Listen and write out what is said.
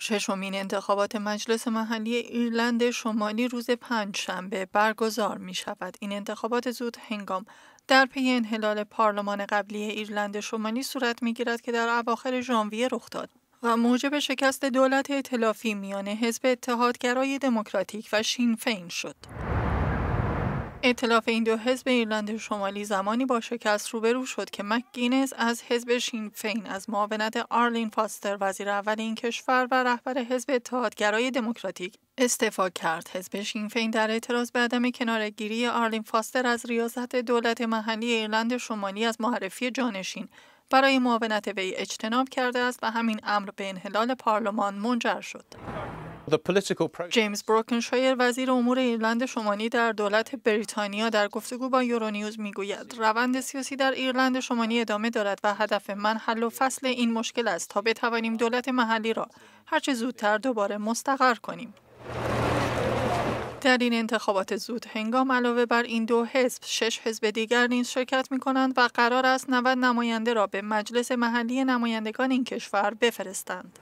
ششمین انتخابات مجلس محلی ایرلند شمالی روز شنبه برگزار می شود. این انتخابات زود هنگام در پی انحلال پارلمان قبلی ایرلند شمالی صورت می گیرد که در اواخر ژانویه رخ داد. و موجب شکست دولت اطلافی میان حزب اتحادگرای دموکراتیک و شینفین شد. اطلاف این دو حزب ایرلند شمالی زمانی با شکست روبرو شد که مک گینز از حزب فین از معاونت آرلین فاستر وزیر اول این کشور و رهبر حزب اتحادگرای دموکراتیک استعفا کرد حزب فین در اعتراض به عدم کنارگیری آرلین فاستر از ریاست دولت محلی ایرلند شمالی از معرفی جانشین برای معاونت وی اجتناب کرده است و همین امر به انحلال پارلمان منجر شد جیمز بروکنشایر وزیر امور ایرلند شمالی در دولت بریتانیا در گفتگو با یورونیوز میگوید روند سیاسی در ایرلند شمالی ادامه دارد و هدف من حل و فصل این مشکل است تا بتوانیم دولت محلی را هرچه زودتر دوباره مستقر کنیم در این انتخابات زود هنگام علاوه بر این دو حزب شش حزب دیگر نیز شرکت می کنند و قرار است 90 نماینده را به مجلس محلی نمایندگان این کشور بفرستند.